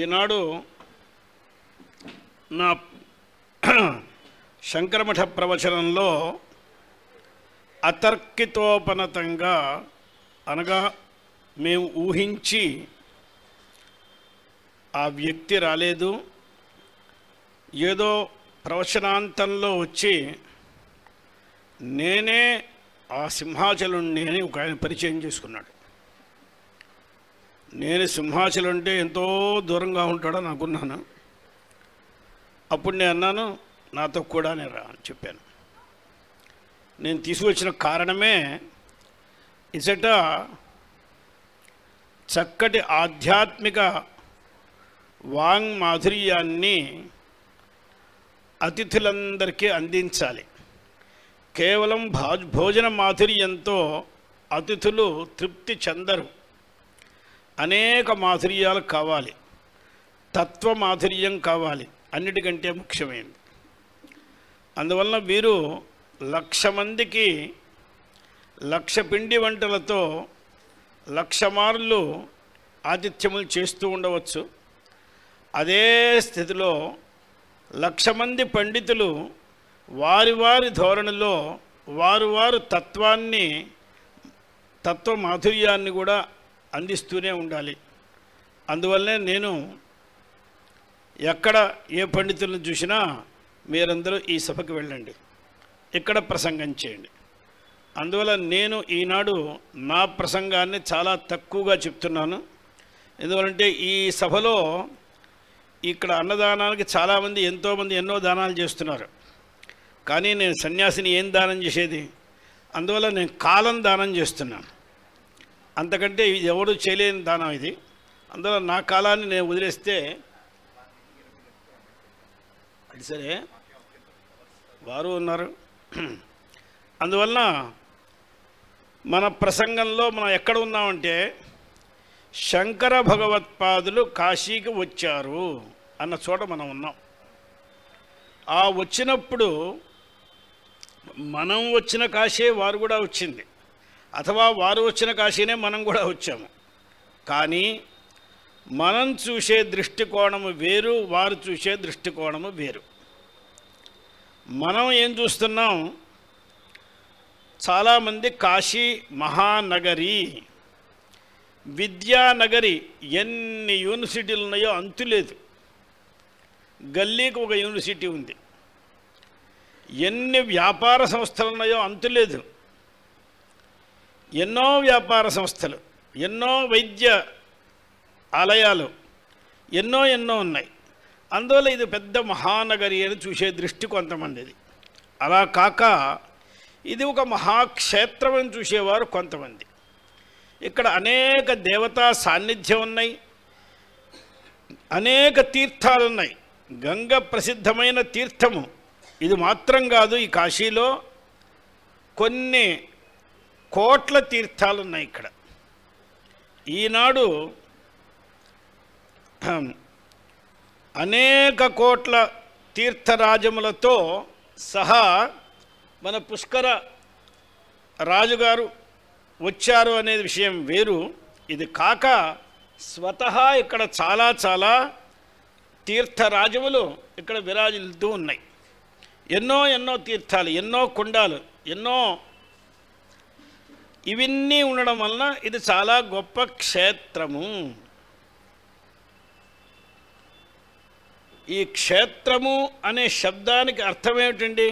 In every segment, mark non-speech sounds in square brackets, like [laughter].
ఈనాడు నా శంకరమఠ ప్రవచనంలో అతర్కితోపనతంగా అనగా మేము ఊహించి ఆ వ్యక్తి రాలేదు ఏదో ప్రవచనాంతంలో వచ్చి నేనే ఆ సింహాచలుణ్ణి అని ఒక ఆయన పరిచయం చేసుకున్నాడు నేను సింహాచలం అంటే ఎంతో దూరంగా ఉంటాడని అనుకున్నాను అప్పుడు నేను అన్నాను నాతో కూడా నేను రా అని చెప్పాను నేను తీసుకొచ్చిన కారణమే ఇసట చక్కటి ఆధ్యాత్మిక వాంగ్ మాధుర్యాన్ని అతిథులందరికీ అందించాలి కేవలం భా భోజన మాధుర్యంతో అతిథులు తృప్తి చెందరు అనేక మాధుర్యాలు కావాలి తత్వ మాధుర్యం కావాలి అన్నిటికంటే ముఖ్యమైనది అందువలన వీరు లక్ష మందికి లక్ష పిండి వంటలతో లక్ష మార్లు ఆతిథ్యములు చేస్తూ ఉండవచ్చు అదే స్థితిలో లక్ష మంది పండితులు వారి వారి ధోరణిలో వారు వారు తత్వాన్ని తత్వ మాధుర్యాన్ని కూడా అందిస్తూనే ఉండాలి అందువల్లనే నేను ఎక్కడ ఏ పండితులను చూసినా మీరందరూ ఈ సభకు వెళ్ళండి ఇక్కడ ప్రసంగం చేయండి అందువల్ల నేను ఈనాడు నా ప్రసంగాన్ని చాలా తక్కువగా చెప్తున్నాను ఎందువలంటే ఈ సభలో ఇక్కడ అన్నదానానికి చాలామంది ఎంతోమంది ఎన్నో దానాలు చేస్తున్నారు కానీ నేను సన్యాసిని ఏం దానం చేసేది అందువల్ల నేను కాలం దానం చేస్తున్నాను అంతకంటే ఎవరు చేయలేని దానం ఇది అందులో నా కాలాన్ని నేను వదిలేస్తే అది సరే వారు ఉన్నారు అందువలన మన ప్రసంగంలో మనం ఎక్కడ ఉన్నామంటే శంకర భగవత్పాదులు కాశీకి వచ్చారు అన్న చోట మనం ఉన్నాం ఆ వచ్చినప్పుడు మనం వచ్చిన కాశీ వారు కూడా వచ్చింది అథవా వారు వచ్చిన కాశీనే మనం కూడా వచ్చాము కానీ మనం చూసే దృష్టికోణము వేరు వారు చూసే దృష్టికోణము వేరు మనం ఏం చూస్తున్నాం చాలామంది కాశీ మహానగరి విద్యానగరి ఎన్ని యూనివర్సిటీలు ఉన్నాయో అంతులేదు గల్లీకి ఒక యూనివర్సిటీ ఉంది ఎన్ని వ్యాపార సంస్థలు ఉన్నాయో అంతులేదు ఎన్నో వ్యాపార సంస్థలు ఎన్నో వైద్య ఆలయాలు ఎన్నో ఎన్నో ఉన్నాయి అందువల్ల ఇది పెద్ద మహానగరి అని చూసే దృష్టి కొంతమందిది అలా కాక ఇది ఒక మహాక్షేత్రం అని చూసేవారు కొంతమంది ఇక్కడ అనేక దేవతా సాన్నిధ్యం ఉన్నాయి అనేక తీర్థాలు ఉన్నాయి గంగ ప్రసిద్ధమైన తీర్థము ఇది మాత్రం కాదు ఈ కాశీలో కొన్ని కోట్ల తీర్థాలు ఉన్నాయి ఇక్కడ ఈనాడు అనేక కోట్ల తీర్థరాజములతో సహా మన పుష్కర రాజుగారు వచ్చారు అనే విషయం వేరు ఇది కాక స్వతహా ఇక్కడ చాలా చాలా తీర్థరాజములు ఇక్కడ విరాజులుతూ ఉన్నాయి ఎన్నో ఎన్నో తీర్థాలు ఎన్నో కుండాలు ఎన్నో ఇవన్నీ ఉండడం వలన ఇది చాలా గొప్ప క్షేత్రము ఈ క్షేత్రము అనే శబ్దానికి అర్థం ఏమిటండి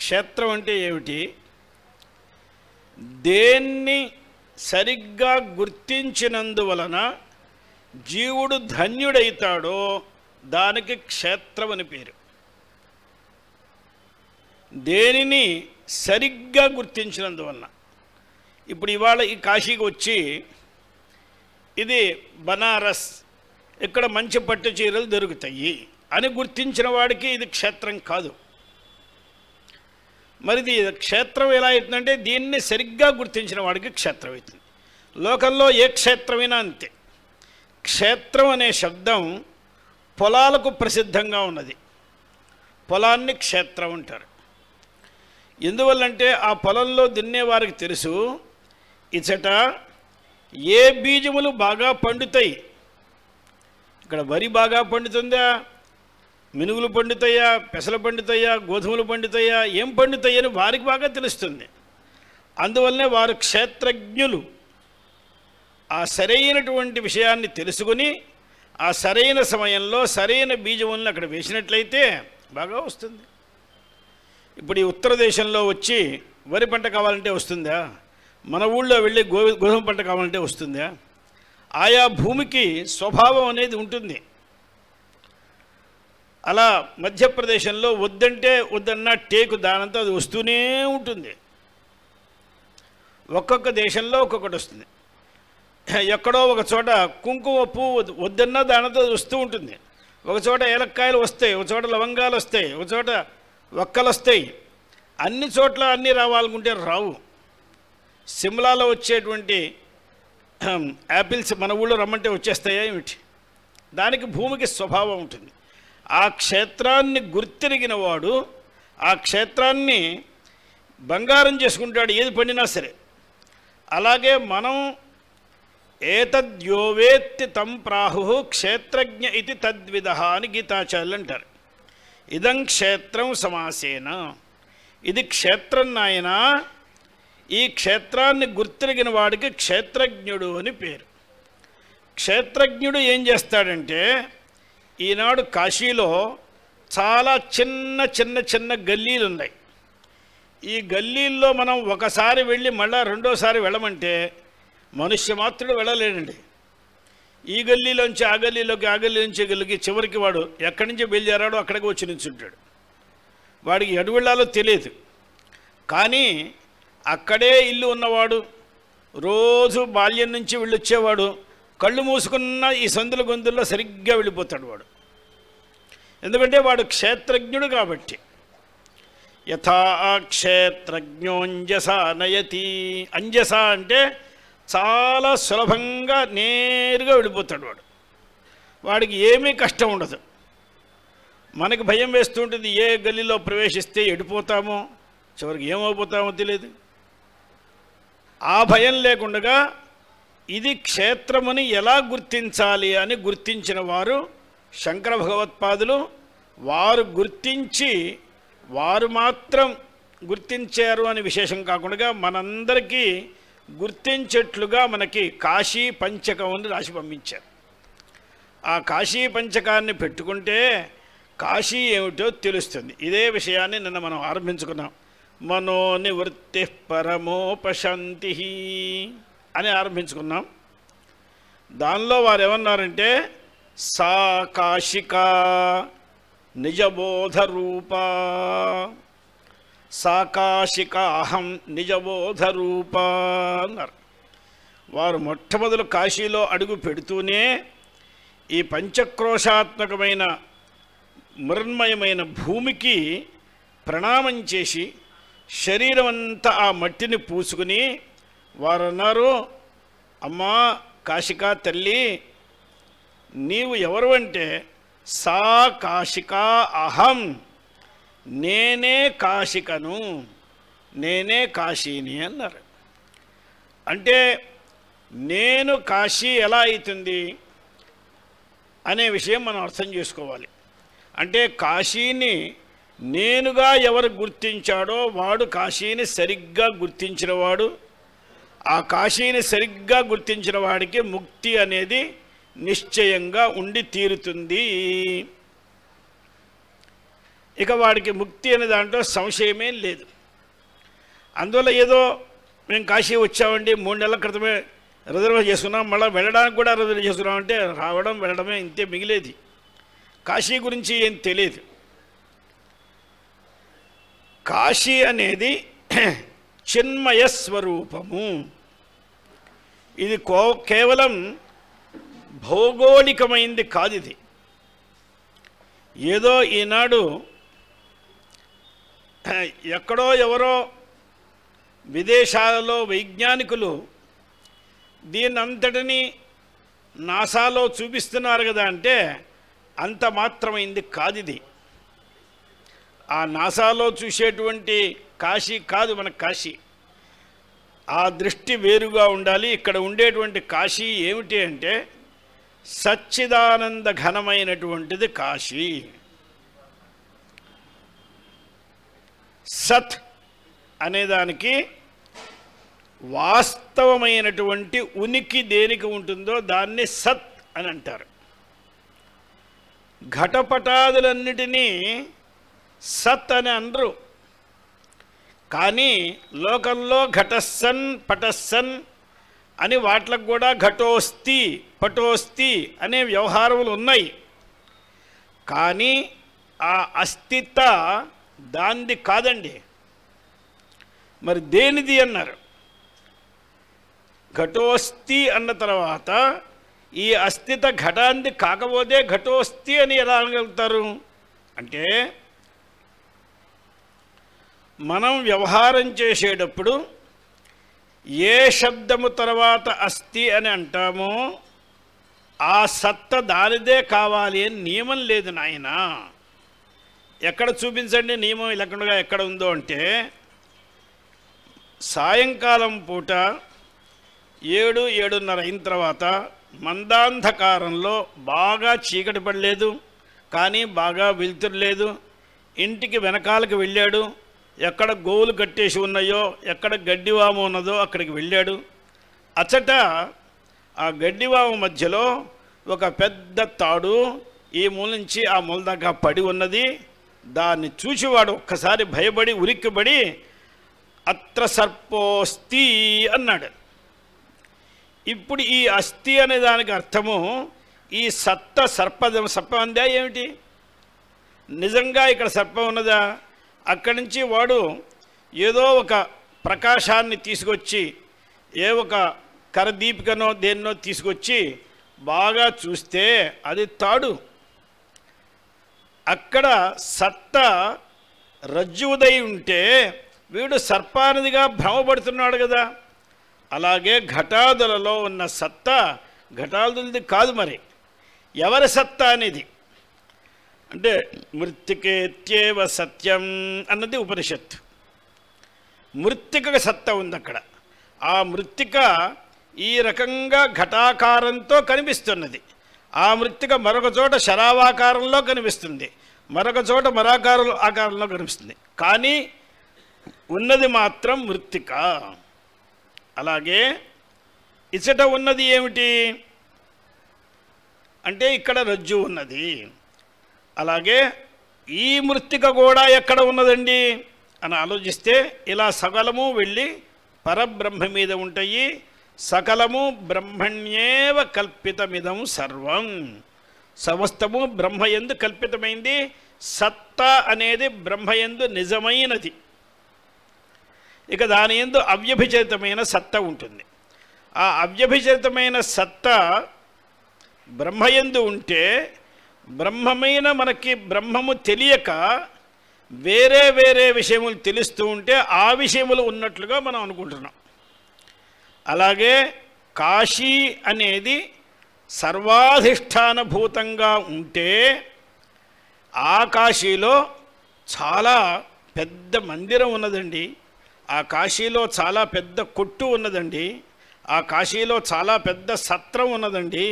క్షేత్రం అంటే ఏమిటి దేన్ని సరిగ్గా గుర్తించినందువలన జీవుడు ధన్యుడైతాడో దానికి క్షేత్రం అని పేరు దేనిని సరిగ్గా గుర్తించినందువలన ఇప్పుడు ఇవాళ ఈ కాశీకి వచ్చి ఇది బనారస్ ఇక్కడ మంచి పట్టు చీరలు దొరుకుతాయి అని గుర్తించిన వాడికి ఇది క్షేత్రం కాదు మరి ఇది క్షేత్రం ఎలా అవుతుందంటే దీన్ని సరిగ్గా గుర్తించిన వాడికి క్షేత్రం అవుతుంది లోకంలో ఏ క్షేత్రమైనా అంతే క్షేత్రం అనే శబ్దం పొలాలకు ప్రసిద్ధంగా ఉన్నది పొలాన్ని క్షేత్రం అంటారు ఎందువల్లంటే ఆ పొలంలో దున్నేవారికి తెలుసు ఇచ్చట ఏ బీజములు బాగా పండుతాయి ఇక్కడ వరి బాగా పండుతుందా మినుగులు పండుతాయా పెసలు పండుతాయా గోధుమలు పండుతాయా ఏం పండుతాయని వారికి బాగా తెలుస్తుంది అందువల్లనే వారు క్షేత్రజ్ఞులు ఆ సరైనటువంటి విషయాన్ని తెలుసుకుని ఆ సరైన సమయంలో సరైన బీజములను అక్కడ వేసినట్లయితే బాగా వస్తుంది ఇప్పుడు ఈ ఉత్తర దేశంలో వచ్చి వరి పంట కావాలంటే వస్తుందా మన ఊళ్ళో వెళ్ళి గో గోధుమ పంట కావాలంటే వస్తుందా ఆయా భూమికి స్వభావం అనేది ఉంటుంది అలా మధ్యప్రదేశంలో వద్దంటే వద్దన్న టేకు దానంతా అది వస్తూనే ఉంటుంది ఒక్కొక్క దేశంలో ఒక్కొక్కటి వస్తుంది ఎక్కడో ఒక చోట కుంకుమ పువ్వు వద్దన్నా అది వస్తూ ఉంటుంది ఒక చోట ఏలక్కాయలు వస్తాయి ఒక చోట లవంగాలు వస్తాయి ఒక చోట ఒక్కలు వస్తాయి అన్ని చోట్ల అన్నీ రావాలనుకుంటే రావు సిమ్లాలో వచ్చేటువంటి యాపిల్స్ మన ఊళ్ళో రమ్మంటే వచ్చేస్తాయా ఏమిటి దానికి భూమికి స్వభావం ఉంటుంది ఆ క్షేత్రాన్ని గుర్తిరిగిన వాడు ఆ క్షేత్రాన్ని బంగారం చేసుకుంటాడు ఏది పండినా సరే అలాగే మనం ఏతద్యోవేత్తి తం ప్రాహు క్షేత్రజ్ఞ ఇది తద్విధ అని గీతాచార్యులు అంటారు ఇదం క్షేత్రం సమాసేన ఇది క్షేత్రం నాయనా ఈ క్షేత్రాన్ని గుర్తిరిగిన వాడికి క్షేత్రజ్ఞుడు అని పేరు క్షేత్రజ్ఞుడు ఏం చేస్తాడంటే ఈనాడు కాశీలో చాలా చిన్న చిన్న చిన్న గల్లీలు ఉన్నాయి ఈ గల్లీల్లో మనం ఒకసారి వెళ్ళి మళ్ళీ రెండోసారి వెళ్ళమంటే మనుష్య మాత్రుడు వెళ్ళలేడండి ఈ గల్లీలోంచి ఆ గల్లీలోకి ఆ గల్లీ నుంచి గల్లికి చివరికి వాడు ఎక్కడి నుంచి బయలుదేరాడో అక్కడికి వచ్చి నిల్చుంటాడు వాడికి ఎడు వెళ్ళాలో తెలియదు కానీ అక్కడే ఇల్లు ఉన్నవాడు రోజు బాల్యం నుంచి వెళ్ళొచ్చేవాడు కళ్ళు మూసుకున్న ఈ సందుల గొంతుల్లో సరిగ్గా వెళ్ళిపోతాడు వాడు ఎందుకంటే వాడు క్షేత్రజ్ఞుడు కాబట్టి యథా క్షేత్రజ్ఞోంజస నయతి అంజస అంటే చాలా సులభంగా నేరుగా వెళ్ళిపోతాడు వాడు వాడికి ఏమీ కష్టం ఉండదు మనకి భయం వేస్తుంటుంది ఏ గల్లీలో ప్రవేశిస్తే ఎడిపోతామో చివరికి ఏమైపోతామో తెలియదు ఆ భయం లేకుండా ఇది క్షేత్రముని ఎలా గుర్తించాలి అని గుర్తించిన వారు శంకర భగవత్పాదులు వారు గుర్తించి వారు మాత్రం గుర్తించారు అని విశేషం కాకుండా మనందరికీ గుర్తించేట్లుగా మనకి కాశీ పంచకం రాసి పంపించారు ఆ కాశీ పంచకాన్ని పెట్టుకుంటే కాశీ ఏమిటో తెలుస్తుంది ఇదే విషయాన్ని నిన్న మనం ఆరంభించుకున్నాం మనోనివృత్తి పరమోపశాంతి అని ఆరంభించుకున్నాం దానిలో వారు ఏమన్నారంటే సా కాశిక నిజబోధ రూప సాకాశిక అహం నిజబోధ రూప అన్నారు వారు మొట్టమొదలు కాశీలో అడుగు పెడుతూనే ఈ పంచక్రోశాత్మకమైన మృన్మయమైన భూమికి ప్రణామం చేసి శరీరం అంతా ఆ మట్టిని పూసుకుని వారు అన్నారు అమ్మా కాశిక తల్లి నీవు ఎవరు అంటే సా కాశిక అహం నేనే కాశికను నేనే కాశీని అన్నారు అంటే నేను కాశీ ఎలా అవుతుంది అనే విషయం మనం అర్థం చేసుకోవాలి అంటే కాశీని నేనుగా ఎవరు గుర్తించాడో వాడు కాశీని సరిగ్గా గుర్తించినవాడు ఆ కాశీని సరిగ్గా గుర్తించిన వాడికి ముక్తి అనేది నిశ్చయంగా ఉండి తీరుతుంది ఇక వాడికి ముక్తి అనే దాంట్లో సంశయమే లేదు అందువల్ల ఏదో మేము కాశీ వచ్చామండి మూడు నెలల క్రితమే రిజర్వ్ చేసుకున్నాం మళ్ళీ వెళ్ళడానికి కూడా రిజర్వ్ చేసుకున్నామంటే అంటే రావడం వెళ్ళడమే ఇంతే మిగిలేది కాశీ గురించి ఏం తెలియదు కాశీ అనేది [clears throat] చిన్మయ స్వరూపము ఇది కో కేవలం భౌగోళికమైంది కాదు ఇది ఏదో ఈనాడు [clears throat] ఎక్కడో ఎవరో విదేశాలలో వైజ్ఞానికులు దీన్నంతటినీ నాసాలో చూపిస్తున్నారు కదా అంటే అంత మాత్రమైంది కాదిది ఆ నాసాలో చూసేటువంటి కాశీ కాదు మన కాశీ ఆ దృష్టి వేరుగా ఉండాలి ఇక్కడ ఉండేటువంటి కాశీ ఏమిటి అంటే సచ్చిదానంద ఘనమైనటువంటిది కాశీ సత్ అనేదానికి వాస్తవమైనటువంటి ఉనికి దేనికి ఉంటుందో దాన్ని సత్ అని అంటారు ఘటపటాదులన్నిటినీ సత్ అని అనరు కానీ లోకంలో ఘటస్సన్ పటస్సన్ అని వాటికి కూడా ఘటోస్తి పటోస్తి అనే వ్యవహారములు ఉన్నాయి కానీ ఆ అస్థిత దాంది కాదండి మరి దేనిది అన్నారు ఘటోస్తి అన్న తర్వాత ఈ అస్థిత ఘటాంది కాకపోతే ఘటోస్తి అని ఎలా అనగలుగుతారు అంటే మనం వ్యవహారం చేసేటప్పుడు ఏ శబ్దము తర్వాత అస్థి అని అంటామో ఆ సత్త దానిదే కావాలి అని నియమం లేదు నాయన ఎక్కడ చూపించండి నియమం ఇలకుండా ఎక్కడ ఉందో అంటే సాయంకాలం పూట ఏడు ఏడున్నర అయిన తర్వాత మందాంధకారంలో బాగా చీకటి పడలేదు కానీ బాగా వెలుతురు లేదు ఇంటికి వెనకాలకు వెళ్ళాడు ఎక్కడ గోవులు కట్టేసి ఉన్నాయో ఎక్కడ గడ్డివాము ఉన్నదో అక్కడికి వెళ్ళాడు అచ్చట ఆ గడ్డివాము మధ్యలో ఒక పెద్ద తాడు ఈ మూల నుంచి ఆ మూల దాకా పడి ఉన్నది దాన్ని చూసివాడు ఒక్కసారి భయపడి ఉరిక్కిబడి అత్ర సర్పోస్తి అన్నాడు ఇప్పుడు ఈ అస్థి అనే దానికి అర్థము ఈ సత్త సర్ప సర్పం అందా ఏమిటి నిజంగా ఇక్కడ సర్పం ఉన్నదా అక్కడి నుంచి వాడు ఏదో ఒక ప్రకాశాన్ని తీసుకొచ్చి ఏ ఒక కరదీపికనో దేన్నో తీసుకొచ్చి బాగా చూస్తే అది తాడు అక్కడ సత్త రజ్జువుదై ఉంటే వీడు సర్పానిదిగా భ్రమపడుతున్నాడు కదా అలాగే ఘటాదులలో ఉన్న సత్తా ఘటాదులది కాదు మరి ఎవరి సత్తా అనేది అంటే మృత్తికేత్యేవ సత్యం అన్నది ఉపనిషత్తు మృత్తిక సత్త ఉంది అక్కడ ఆ మృత్తిక ఈ రకంగా ఘటాకారంతో కనిపిస్తున్నది ఆ మృత్తిక మరొక చోట శరావాకారంలో కనిపిస్తుంది మరొక చోట మరాకార ఆకారంలో కనిపిస్తుంది కానీ ఉన్నది మాత్రం మృత్తిక అలాగే ఇచ్చట ఉన్నది ఏమిటి అంటే ఇక్కడ రజ్జు ఉన్నది అలాగే ఈ మృత్తిక కూడా ఎక్కడ ఉన్నదండి అని ఆలోచిస్తే ఇలా సకలము వెళ్ళి పరబ్రహ్మ మీద ఉంటాయి సకలము బ్రహ్మణ్యేవ కల్పితమిదం సర్వం సమస్తము బ్రహ్మ కల్పితమైంది సత్తా అనేది బ్రహ్మయందు నిజమైనది ఇక దాని ఎందు అవ్యభిచరితమైన సత్తా ఉంటుంది ఆ అవ్యభిచరితమైన సత్తా బ్రహ్మయందు ఉంటే బ్రహ్మమైన మనకి బ్రహ్మము తెలియక వేరే వేరే విషయములు తెలుస్తూ ఉంటే ఆ విషయములు ఉన్నట్లుగా మనం అనుకుంటున్నాం అలాగే కాశీ అనేది సర్వాధిష్టానభూతంగా ఉంటే ఆ కాశీలో చాలా పెద్ద మందిరం ఉన్నదండి ఆ కాశీలో చాలా పెద్ద కొట్టు ఉన్నదండి ఆ కాశీలో చాలా పెద్ద సత్రం ఉన్నదండి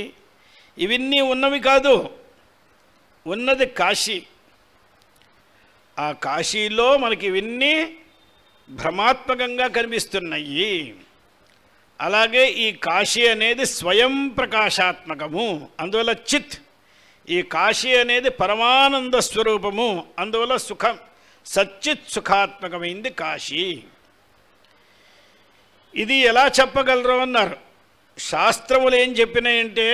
ఇవన్నీ ఉన్నవి కాదు ఉన్నది కాశీ ఆ కాశీలో మనకి ఇవన్నీ భ్రమాత్మకంగా కనిపిస్తున్నాయి అలాగే ఈ కాశీ అనేది స్వయం ప్రకాశాత్మకము అందువల్ల చిత్ ఈ కాశీ అనేది పరమానంద స్వరూపము అందువల్ల సుఖం సచ్చిత్ సుఖాత్మకమైంది కాశీ ఇది ఎలా చెప్పగలరు అన్నారు శాస్త్రములు ఏం చెప్పినాయంటే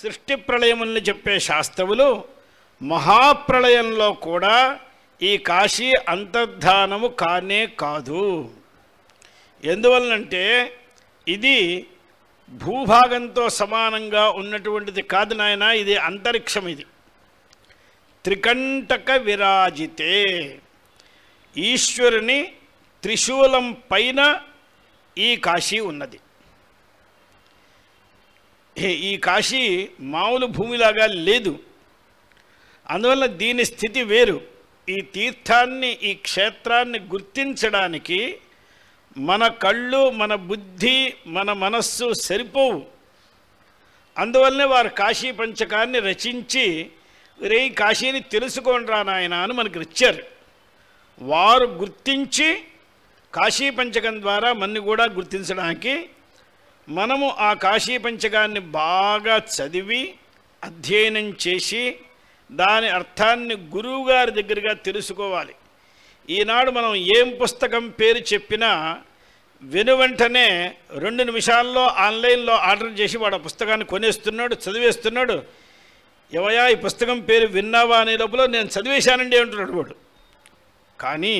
సృష్టి ప్రళయముల్ని చెప్పే శాస్త్రములు మహాప్రళయంలో కూడా ఈ కాశీ అంతర్ధానము కానే కాదు ఎందువలనంటే ఇది భూభాగంతో సమానంగా ఉన్నటువంటిది కాదు నాయన ఇది అంతరిక్షం ఇది త్రికంటక విరాజితే ఈశ్వరుని త్రిశూలం పైన ఈ కాశీ ఉన్నది ఈ కాశీ మామూలు భూమిలాగా లేదు అందువల్ల దీని స్థితి వేరు ఈ తీర్థాన్ని ఈ క్షేత్రాన్ని గుర్తించడానికి మన కళ్ళు మన బుద్ధి మన మనస్సు సరిపోవు అందువల్లనే వారు కాశీ పంచకాన్ని రచించి రే కాశీని తెలుసుకోండి రా నాయన అని మనకి ఇచ్చారు వారు గుర్తించి కాశీ పంచకం ద్వారా మన్ని కూడా గుర్తించడానికి మనము ఆ కాశీ పంచకాన్ని బాగా చదివి అధ్యయనం చేసి దాని అర్థాన్ని గురువుగారి దగ్గరగా తెలుసుకోవాలి ఈనాడు మనం ఏం పుస్తకం పేరు చెప్పినా వెను వెంటనే రెండు నిమిషాల్లో ఆన్లైన్లో ఆర్డర్ చేసి వాడు ఆ పుస్తకాన్ని కొనేస్తున్నాడు చదివేస్తున్నాడు ఎవయా ఈ పుస్తకం పేరు విన్నావా అనే లోపల నేను చదివేశానండి అంటున్నాడు వాడు కానీ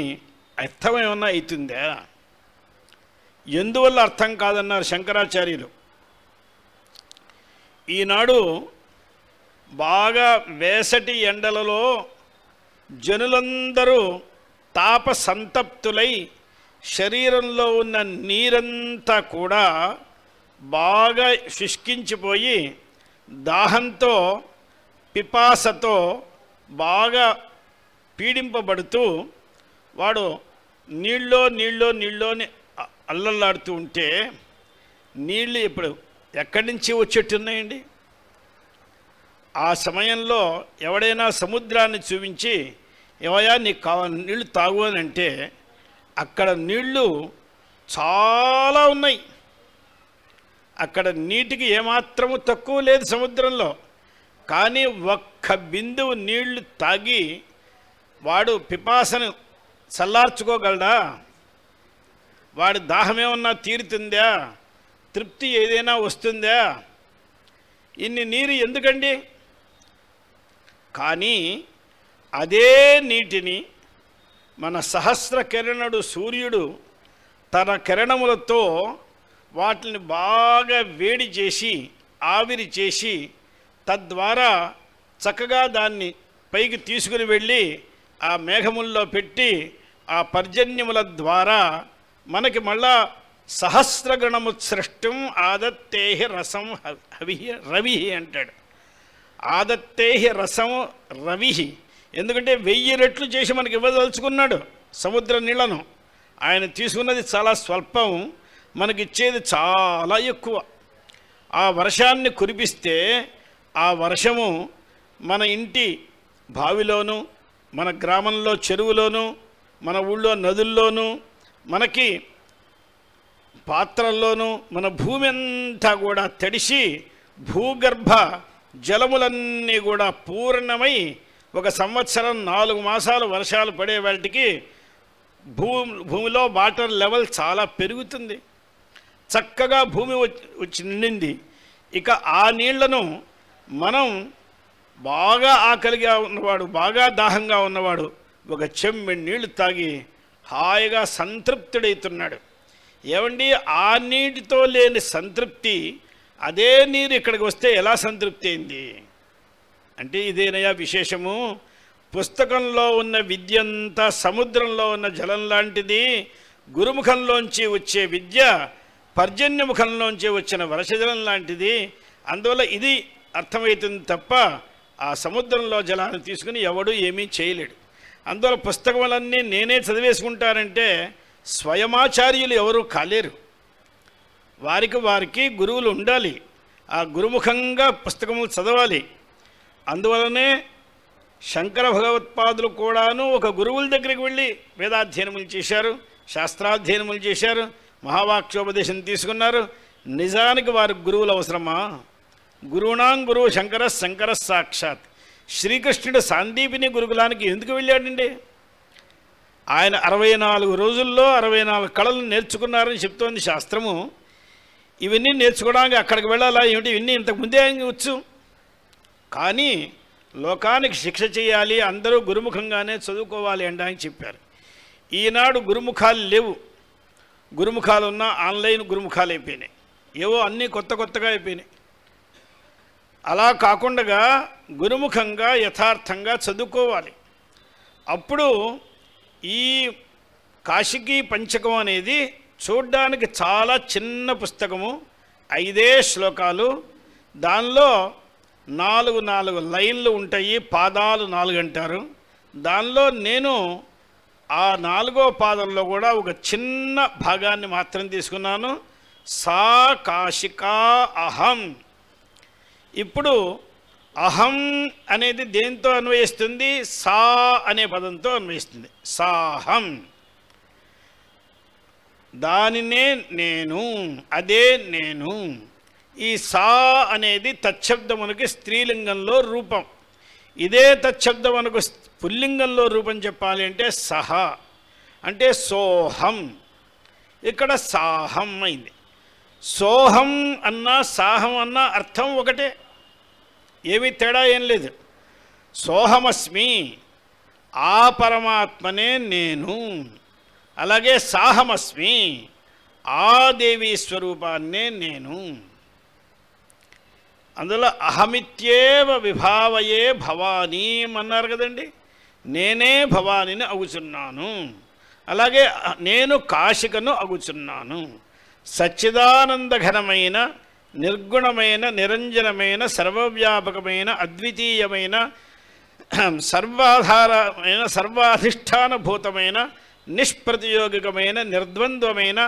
అర్థం ఏమన్నా అవుతుందా ఎందువల్ల అర్థం కాదన్నారు శంకరాచార్యులు ఈనాడు బాగా వేసటి ఎండలలో జనులందరూ తాప సంతప్తులై శరీరంలో ఉన్న నీరంతా కూడా బాగా శుష్కించిపోయి దాహంతో పిపాసతో బాగా పీడింపబడుతూ వాడు నీళ్ళో నీళ్ళో నీళ్ళోని అల్లల్లాడుతూ ఉంటే నీళ్ళు ఇప్పుడు ఎక్కడి నుంచి వచ్చేట్టున్నాయండి ఆ సమయంలో ఎవడైనా సముద్రాన్ని చూపించి ఏమయ్యా నీకు కావాలి నీళ్లు తాగు అని అంటే అక్కడ నీళ్లు చాలా ఉన్నాయి అక్కడ నీటికి ఏమాత్రము తక్కువ లేదు సముద్రంలో కానీ ఒక్క బిందువు నీళ్లు తాగి వాడు పిపాసను చల్లార్చుకోగలడా వాడి దాహమేమన్నా తీరుతుందా తృప్తి ఏదైనా వస్తుందా ఇన్ని నీరు ఎందుకండి కానీ అదే నీటిని మన సహస్ర కిరణుడు సూర్యుడు తన కిరణములతో వాటిని బాగా వేడి చేసి ఆవిరి చేసి తద్వారా చక్కగా దాన్ని పైకి తీసుకుని వెళ్ళి ఆ మేఘముల్లో పెట్టి ఆ పర్జన్యముల ద్వారా మనకి మళ్ళా సహస్రగణము సృష్టం ఆదత్తేహి రసం హవి రవి అంటాడు ఆదత్తేహి రసం రవి ఎందుకంటే వెయ్యి రెట్లు చేసి మనకి ఇవ్వదలుచుకున్నాడు సముద్ర నీళ్లను ఆయన తీసుకున్నది చాలా స్వల్పం మనకిచ్చేది చాలా ఎక్కువ ఆ వర్షాన్ని కురిపిస్తే ఆ వర్షము మన ఇంటి బావిలోను మన గ్రామంలో చెరువులోను మన ఊళ్ళో నదుల్లోనూ మనకి పాత్రల్లోనూ మన భూమి అంతా కూడా తడిసి భూగర్భ జలములన్నీ కూడా పూర్ణమై ఒక సంవత్సరం నాలుగు మాసాలు వర్షాలు పడే వాటికి భూ భూమిలో వాటర్ లెవెల్ చాలా పెరుగుతుంది చక్కగా భూమి వచ్చి నిండింది ఇక ఆ నీళ్లను మనం బాగా ఆకలిగా ఉన్నవాడు బాగా దాహంగా ఉన్నవాడు ఒక చెమ్మి నీళ్లు తాగి హాయిగా సంతృప్తుడైతున్నాడు ఏమండి ఆ నీటితో లేని సంతృప్తి అదే నీరు ఇక్కడికి వస్తే ఎలా సంతృప్తి అయింది అంటే ఇదేనయా విశేషము పుస్తకంలో ఉన్న విద్య అంతా సముద్రంలో ఉన్న జలం లాంటిది గురుముఖంలోంచి వచ్చే విద్య పర్జన్యముఖంలోంచి వచ్చిన వర్షజలం లాంటిది అందువల్ల ఇది అర్థమవుతుంది తప్ప ఆ సముద్రంలో జలాన్ని తీసుకుని ఎవడూ ఏమీ చేయలేడు అందువల్ల పుస్తకములన్నీ నేనే చదివేసుకుంటానంటే స్వయమాచార్యులు ఎవరూ కాలేరు వారికి వారికి గురువులు ఉండాలి ఆ గురుముఖంగా పుస్తకములు చదవాలి అందువలనే శంకర భగవత్పాదులు కూడాను ఒక గురువుల దగ్గరికి వెళ్ళి వేదాధ్యయనములు చేశారు శాస్త్రాధ్యయనములు చేశారు మహావాక్యోపదేశం తీసుకున్నారు నిజానికి వారి గురువులు అవసరమా గురుణాం గురువు శంకర శంకర సాక్షాత్ శ్రీకృష్ణుడు సాందీపిని గురుకులానికి ఎందుకు వెళ్ళాడండి ఆయన అరవై నాలుగు రోజుల్లో అరవై నాలుగు కళలు నేర్చుకున్నారని చెప్తోంది శాస్త్రము ఇవన్నీ నేర్చుకోవడానికి అక్కడికి వెళ్ళాలా ఏమిటి ఇవన్నీ ఇంతకుముందే వచ్చు కానీ లోకానికి శిక్ష చేయాలి అందరూ గురుముఖంగానే చదువుకోవాలి అండి అని చెప్పారు ఈనాడు గురుముఖాలు లేవు గురుముఖాలు ఉన్న ఆన్లైన్ గురుముఖాలు అయిపోయినాయి ఏవో అన్నీ కొత్త కొత్తగా అయిపోయినాయి అలా కాకుండా గురుముఖంగా యథార్థంగా చదువుకోవాలి అప్పుడు ఈ కాశికీ పంచకం అనేది చూడ్డానికి చాలా చిన్న పుస్తకము ఐదే శ్లోకాలు దానిలో నాలుగు నాలుగు లైన్లు ఉంటాయి పాదాలు నాలుగు అంటారు దానిలో నేను ఆ నాలుగో పాదంలో కూడా ఒక చిన్న భాగాన్ని మాత్రం తీసుకున్నాను సా కాశికా అహం ఇప్పుడు అహం అనేది దేంతో అన్వయిస్తుంది సా అనే పదంతో అన్వయిస్తుంది సాహం దానినే నేను అదే నేను ఈ సా అనేది తచ్చబ్దమునకి స్త్రీలింగంలో రూపం ఇదే తచ్చబ్దమునకు పుల్లింగంలో రూపం చెప్పాలి అంటే సహ అంటే సోహం ఇక్కడ సాహం అయింది సోహం అన్నా సాహం అన్నా అర్థం ఒకటే ఏమి తేడా ఏం లేదు సోహమస్మి ఆ పరమాత్మనే నేను అలాగే సాహమస్మి ఆ దేవి స్వరూపాన్నే నేను అందులో అహమిత్యేవ విభావయే భవానీ అన్నారు కదండి నేనే భవానీని అగుచున్నాను అలాగే నేను కాశికను అగుచున్నాను సచ్చిదానందఘనమైన నిర్గుణమైన నిరంజనమైన సర్వవ్యాపకమైన అద్వితీయమైన సర్వాధారమైన సర్వాధిష్టానభూతమైన నిష్ప్రతియోగికమైన నిర్ద్వంద్వమైన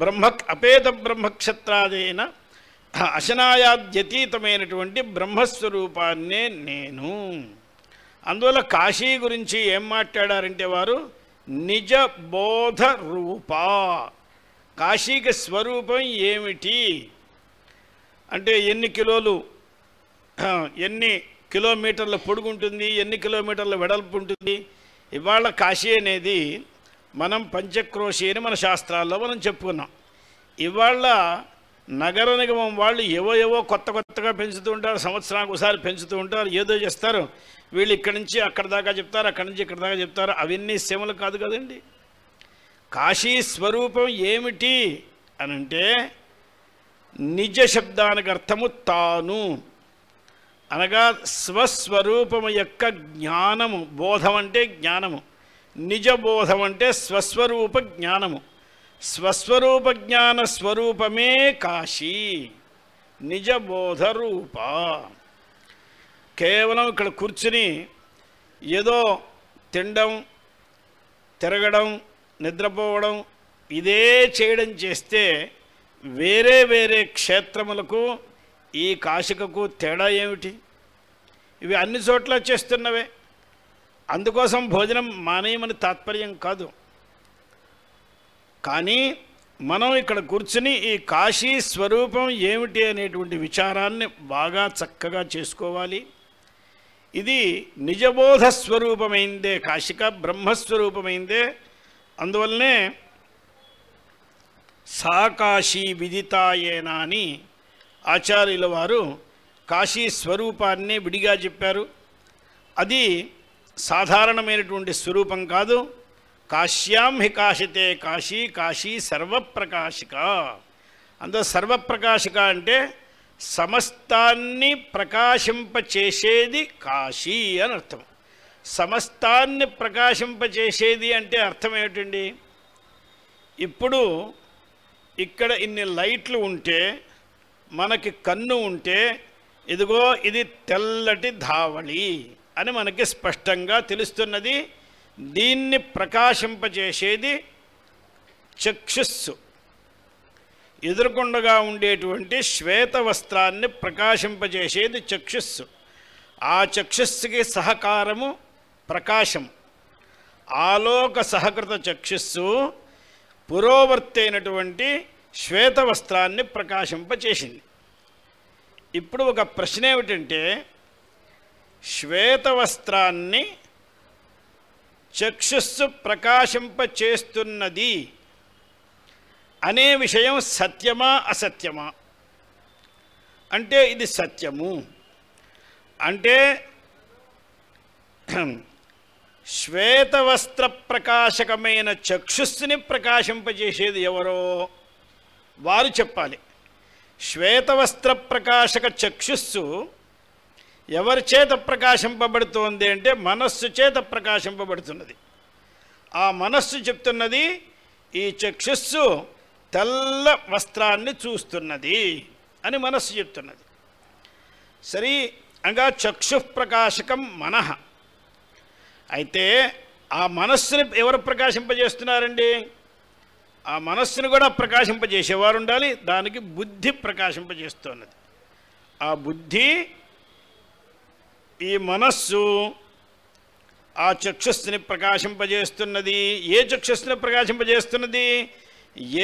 బ్రహ్మ అపేద బ్రహ్మక్షత్రాదైన అశనాయాద్యతీతమైనటువంటి బ్రహ్మస్వరూపాన్నే నేను అందువల్ల కాశీ గురించి ఏం మాట్లాడారంటే వారు నిజ బోధ రూప కాశీకి స్వరూపం ఏమిటి అంటే ఎన్ని కిలోలు ఎన్ని కిలోమీటర్ల పొడుగుంటుంది ఎన్ని కిలోమీటర్ల వెడల్పు ఉంటుంది ఇవాళ కాశీ అనేది మనం పంచక్రోషి అని మన శాస్త్రాల్లో మనం చెప్పుకున్నాం ఇవాళ నగర నిగమం వాళ్ళు ఏవో ఏవో కొత్త కొత్తగా పెంచుతూ ఉంటారు సంవత్సరానికి ఒకసారి పెంచుతూ ఉంటారు ఏదో చేస్తారు వీళ్ళు ఇక్కడి నుంచి అక్కడ దాకా చెప్తారు అక్కడి నుంచి ఇక్కడ దాకా చెప్తారు అవన్నీ సేవలు కాదు కదండి కాశీ స్వరూపం ఏమిటి అని అంటే నిజ శబ్దానికి అర్థము తాను అనగా స్వస్వరూపము యొక్క జ్ఞానము బోధం అంటే జ్ఞానము నిజబోధం అంటే స్వస్వరూప జ్ఞానము స్వస్వరూప జ్ఞాన స్వరూపమే కాశీ నిజబోధ రూప కేవలం ఇక్కడ కూర్చుని ఏదో తినడం తిరగడం నిద్రపోవడం ఇదే చేయడం చేస్తే వేరే వేరే క్షేత్రములకు ఈ కాశికకు తేడా ఏమిటి ఇవి అన్ని చోట్ల చేస్తున్నవే అందుకోసం భోజనం మానేయమని తాత్పర్యం కాదు కానీ మనం ఇక్కడ కూర్చుని ఈ కాశీ స్వరూపం ఏమిటి అనేటువంటి విచారాన్ని బాగా చక్కగా చేసుకోవాలి ఇది నిజబోధ స్వరూపమైందే కాశిక బ్రహ్మస్వరూపమైందే అందువల్లనే సాకాశీ విదితాయేనా అని ఆచార్యుల వారు కాశీ స్వరూపాన్ని విడిగా చెప్పారు అది సాధారణమైనటువంటి స్వరూపం కాదు కాశ్యాం హి కాశితే కాశీ కాశీ సర్వప్రకాశిక అందులో సర్వప్రకాశిక అంటే సమస్తాన్ని ప్రకాశింపచేసేది కాశీ అని అర్థం సమస్తాన్ని ప్రకాశింపచేసేది అంటే అర్థం ఏమిటండి ఇప్పుడు ఇక్కడ ఇన్ని లైట్లు ఉంటే మనకి కన్ను ఉంటే ఇదిగో ఇది తెల్లటి ధావళి అని మనకి స్పష్టంగా తెలుస్తున్నది దీన్ని ప్రకాశింపజేసేది చక్షుస్సు ఎదురుకుండగా ఉండేటువంటి శ్వేత వస్త్రాన్ని ప్రకాశింపజేసేది చక్షుస్సు ఆ చక్షుస్సుకి సహకారము ప్రకాశం ఆలోక సహకృత చక్షుస్సు పురోవర్తి అయినటువంటి శ్వేత వస్త్రాన్ని ప్రకాశింపచేసింది ఇప్పుడు ఒక ప్రశ్న ఏమిటంటే శ్వేతవస్త్రాన్ని చక్షుస్సు ప్రకాశింపచేస్తున్నది అనే విషయం సత్యమా అసత్యమా అంటే ఇది సత్యము అంటే శ్వేతవస్త్ర ప్రకాశకమైన చక్షుస్సుని ప్రకాశింపజేసేది ఎవరో వారు చెప్పాలి శ్వేతవస్త్ర ప్రకాశక చక్షుస్సు ఎవరి చేత ప్రకాశింపబడుతోంది అంటే మనస్సు చేత ప్రకాశింపబడుతున్నది ఆ మనస్సు చెప్తున్నది ఈ చక్షుస్సు తెల్ల వస్త్రాన్ని చూస్తున్నది అని మనస్సు చెప్తున్నది సరే అనగా ప్రకాశకం మనః అయితే ఆ మనస్సుని ఎవరు ప్రకాశింపజేస్తున్నారండి ఆ మనస్సును కూడా ప్రకాశింపజేసేవారు ఉండాలి దానికి బుద్ధి ప్రకాశింపజేస్తున్నది ఆ బుద్ధి ఈ మనస్సు ఆ చక్షుస్సుని ప్రకాశింపజేస్తున్నది ఏ చక్షుస్సుని ప్రకాశింపజేస్తున్నది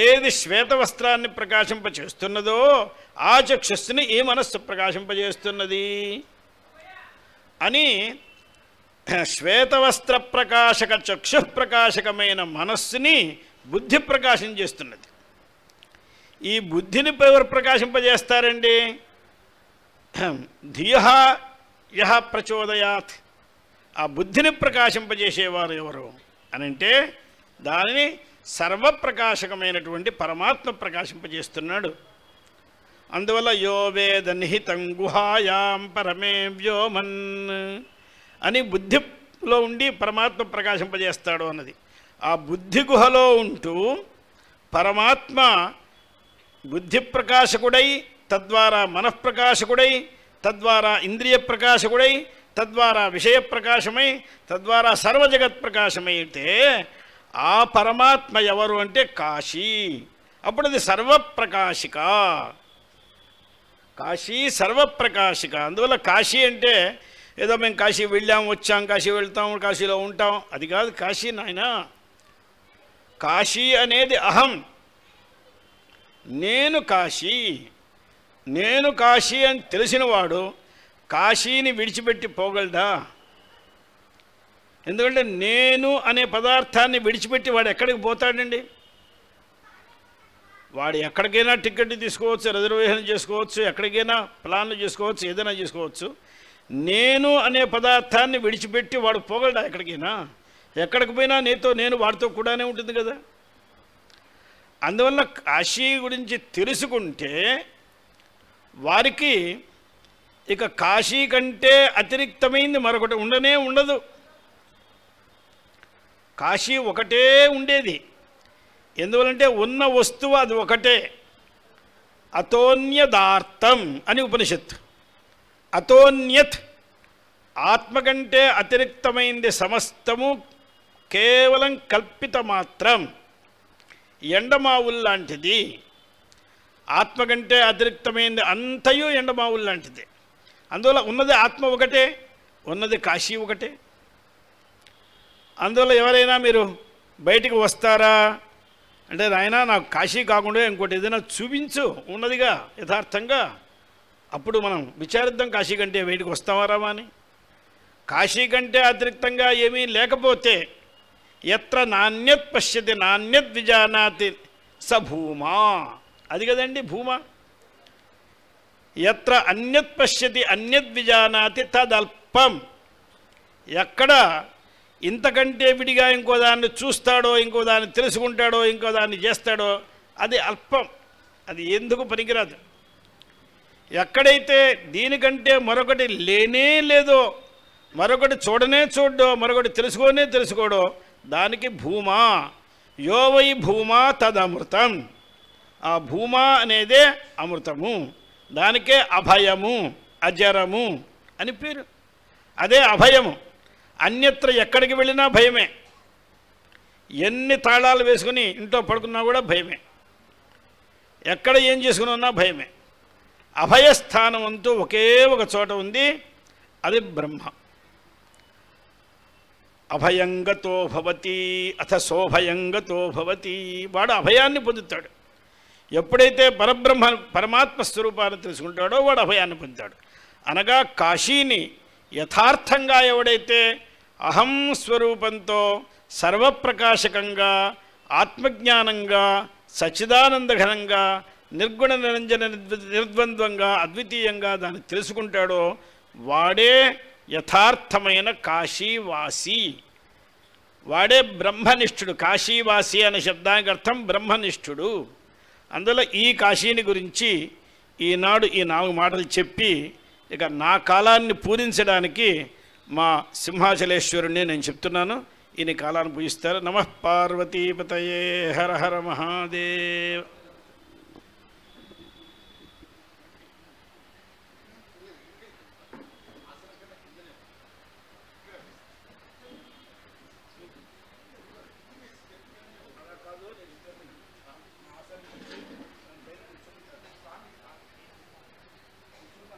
ఏది శ్వేత వస్త్రాన్ని ప్రకాశింపచేస్తున్నదో ఆ చక్షుస్సుని ఈ మనస్సు ప్రకాశింపజేస్తున్నది అని శ్వేతవస్త్ర ప్రకాశక చక్షు ప్రకాశకమైన మనస్సుని బుద్ధి ప్రకాశం చేస్తున్నది ఈ బుద్ధిని ఎవరు ప్రకాశింపజేస్తారండి ధియ యహ ప్రచోదయాత్ ఆ బుద్ధిని ప్రకాశింపజేసేవారు ఎవరు అనంటే దానిని సర్వప్రకాశకమైనటువంటి పరమాత్మ ప్రకాశింపజేస్తున్నాడు అందువల్ల వేద నిహితం గుహాయాం పరమే వ్యోమన్ అని బుద్ధిలో ఉండి పరమాత్మ ప్రకాశింపజేస్తాడు అన్నది ఆ బుద్ధి గుహలో ఉంటూ పరమాత్మ బుద్ధి ప్రకాశకుడై తద్వారా మనఃప్రకాశకుడై తద్వారా ఇంద్రియ ప్రకాశకుడై తద్వారా విషయ ప్రకాశమై తద్వారా సర్వజగత్ ప్రకాశమైతే ఆ పరమాత్మ ఎవరు అంటే కాశీ అప్పుడు అది సర్వప్రకాశిక కాశీ సర్వప్రకాశిక అందువల్ల కాశీ అంటే ఏదో మేము కాశీ వెళ్ళాం వచ్చాం కాశీ వెళ్తాం కాశీలో ఉంటాం అది కాదు కాశీ నాయన కాశీ అనేది అహం నేను కాశీ నేను కాశీ అని తెలిసినవాడు కాశీని విడిచిపెట్టి పోగలడా ఎందుకంటే నేను అనే పదార్థాన్ని విడిచిపెట్టి వాడు ఎక్కడికి పోతాడండి వాడు ఎక్కడికైనా టికెట్ తీసుకోవచ్చు రిజర్వేషన్ చేసుకోవచ్చు ఎక్కడికైనా ప్లాన్లు చేసుకోవచ్చు ఏదైనా చేసుకోవచ్చు నేను అనే పదార్థాన్ని విడిచిపెట్టి వాడు పోగలడా ఎక్కడికైనా ఎక్కడికి పోయినా నీతో నేను వాడితో కూడానే ఉంటుంది కదా అందువల్ల కాశీ గురించి తెలుసుకుంటే వారికి ఇక కాశీ కంటే అతిరిక్తమైంది మరొకటి ఉండనే ఉండదు కాశీ ఒకటే ఉండేది ఎందువలంటే ఉన్న వస్తువు అది ఒకటే అతోన్యదార్థం అని ఉపనిషత్తు అతోన్యత్ ఆత్మ కంటే అతిరిక్తమైంది సమస్తము కేవలం కల్పిత మాత్రం ఎండమావుల్లాంటిది ఆత్మ కంటే అతిరిక్తమైంది అంతయు ఎండమావులు లాంటిది అందువల్ల ఉన్నది ఆత్మ ఒకటే ఉన్నది కాశీ ఒకటే అందువల్ల ఎవరైనా మీరు బయటికి వస్తారా అంటే ఆయన నాకు కాశీ కాకుండా ఇంకోటి ఏదైనా చూపించు ఉన్నదిగా యథార్థంగా అప్పుడు మనం విచారిద్దాం కాశీ కంటే బయటికి వస్తామారామా అని కాశీ కంటే అతిరిక్తంగా ఏమీ లేకపోతే ఎత్ర నాణ్యత్ పశ్యతి నాణ్యత్ విజానాతి సభూమా అది కదండి భూమ ఎత్ర అన్యత్ పశ్యతి అన్యత్ విజానాతి తదల్పం ఎక్కడ ఇంతకంటే విడిగా ఇంకో దాన్ని చూస్తాడో ఇంకో దాన్ని తెలుసుకుంటాడో ఇంకో దాన్ని చేస్తాడో అది అల్పం అది ఎందుకు పనికిరాదు ఎక్కడైతే దీనికంటే మరొకటి లేనే లేదో మరొకటి చూడనే చూడ్డో మరొకటి తెలుసుకోనే తెలుసుకోడో దానికి భూమా యోవై భూమా తదమృతం ఆ భూమా అనేదే అమృతము దానికే అభయము అజరము అని పేరు అదే అభయము అన్యత్ర ఎక్కడికి వెళ్ళినా భయమే ఎన్ని తాళాలు వేసుకుని ఇంట్లో పడుకున్నా కూడా భయమే ఎక్కడ ఏం చేసుకుని ఉన్నా భయమే అభయస్థానం అంటూ ఒకే ఒక చోట ఉంది అది బ్రహ్మ అభయంగతో భవతి అథ సోభయంగతో భవతి వాడు అభయాన్ని పొందుతాడు ఎప్పుడైతే పరబ్రహ్మ పరమాత్మ స్వరూపాన్ని తెలుసుకుంటాడో వాడు అభయాన్ని పొందుతాడు అనగా కాశీని యథార్థంగా ఎవడైతే అహం స్వరూపంతో సర్వప్రకాశకంగా ఆత్మజ్ఞానంగా సచిదానందఘనంగా నిర్గుణ నిరంజన నిర్ద్వంద్వంగా అద్వితీయంగా దాన్ని తెలుసుకుంటాడో వాడే యథార్థమైన కాశీవాసి వాడే బ్రహ్మనిష్ఠుడు కాశీవాసి అనే శబ్దానికి అర్థం బ్రహ్మనిష్ఠుడు అందులో ఈ కాశీని గురించి ఈనాడు ఈ నాలుగు మాటలు చెప్పి ఇక నా కాలాన్ని పూజించడానికి మా సింహాచలేశ్వరుణ్ణి నేను చెప్తున్నాను ఈయన కాలాన్ని పూజిస్తారు నమ పార్వతీపతయే హర హర మహాదేవ్